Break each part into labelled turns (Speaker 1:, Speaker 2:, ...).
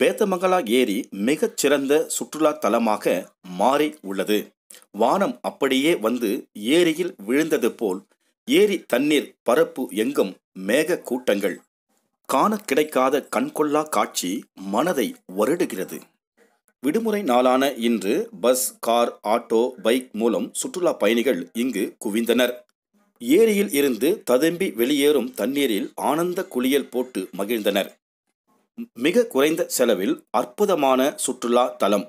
Speaker 1: பேத்தமங்கலா ஏரி மிகச் சிறந்த சுற்றுலா தலமாக மாறி உள்ளது வானம் அப்படியே வந்து ஏரியில் விழுந்தது போல் ஏரி தண்ணீர் பரப்பு எங்கும் மேக கூட்டங்கள் காண கிடைக்காத கண்கொள்ளா காட்சி மனதை வருடுகிறது விடுமுறை நாளான இன்று பஸ் கார் ஆட்டோ பைக் மூலம் சுற்றுலா பயணிகள் இங்கு குவிந்தனர் ஏரியில் இருந்து ததும்பி வெளியேறும் தண்ணீரில் ஆனந்த குளியல் போட்டு மகிழ்ந்தனர் மிக குறைந்த செலவில் அற்புதமான சுற்றுலா தலம்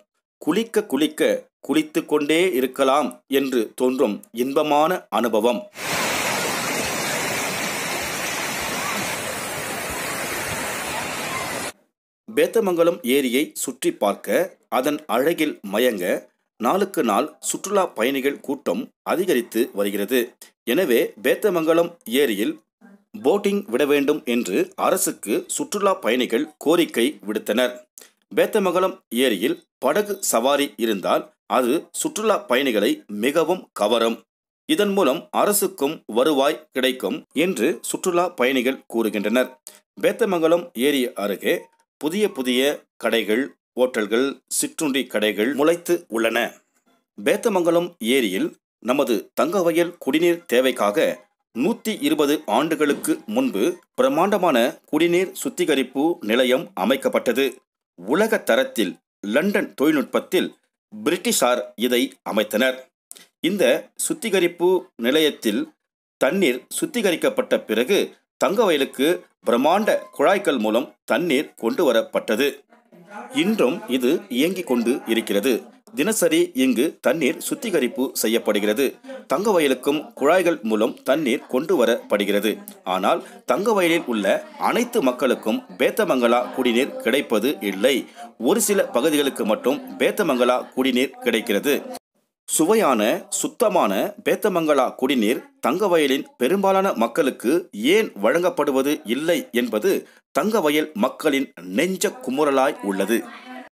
Speaker 1: குளிக்க குளிக்க குளித்து கொண்டே இருக்கலாம் என்று தோன்றும் இன்பமான அனுபவம் பேத்தமங்கலம் ஏரியை சுற்றி பார்க்க அதன் அழகில் மயங்க நாளுக்கு நாள் சுற்றுலா பயணிகள் கூட்டம் அதிகரித்து வருகிறது எனவே பேத்தமங்கலம் ஏரியில் போட்டிங் விட வேண்டும் என்று அரசுக்கு சுற்றுலா பயணிகள் கோரிக்கை விடுத்தனர் பேத்தமங்கலம் ஏரியில் படகு சவாரி இருந்தால் அது சுற்றுலா பயணிகளை மிகவும் கவரும் இதன் மூலம் அரசுக்கும் வருவாய் கிடைக்கும் என்று சுற்றுலா பயணிகள் கூறுகின்றனர் பேத்தமங்கலம் ஏரி அருகே புதிய புதிய கடைகள் ஓட்டல்கள் சிற்றுண்டி கடைகள் முளைத்து உள்ளன பேத்தமங்கலம் ஏரியில் நமது தங்கவயல் குடிநீர் தேவைக்காக நூற்றி இருபது ஆண்டுகளுக்கு முன்பு பிரமாண்டமான குடிநீர் சுத்திகரிப்பு நிலையம் அமைக்கப்பட்டது உலக தரத்தில் லண்டன் தொழில்நுட்பத்தில் பிரிட்டிஷார் இதை அமைத்தனர் இந்த சுத்திகரிப்பு நிலையத்தில் தண்ணீர் சுத்திகரிக்கப்பட்ட பிறகு தங்க வயலுக்கு பிரமாண்ட குழாய்கள் மூலம் தண்ணீர் கொண்டு வரப்பட்டது இன்றும் இது இயங்கிக் கொண்டு இருக்கிறது தினசரி இங்கு தண்ணீர் சுத்திகரிப்பு செய்யப்படுகிறது தங்க வயலுக்கும் குழாய்கள் மூலம் தண்ணீர் கொண்டு வரப்படுகிறது ஆனால் தங்க வயலில் உள்ள அனைத்து மக்களுக்கும் பேத்தமங்கலா குடிநீர் கிடைப்பது இல்லை ஒரு சில பகுதிகளுக்கு மட்டும் பேத்தமங்கலா குடிநீர் கிடைக்கிறது சுவையான சுத்தமான பேத்தமங்கலா குடிநீர் தங்கவயலின் பெரும்பாலான மக்களுக்கு ஏன் வழங்கப்படுவது இல்லை என்பது தங்கவயல் மக்களின் நெஞ்ச குமுறலாய் உள்ளது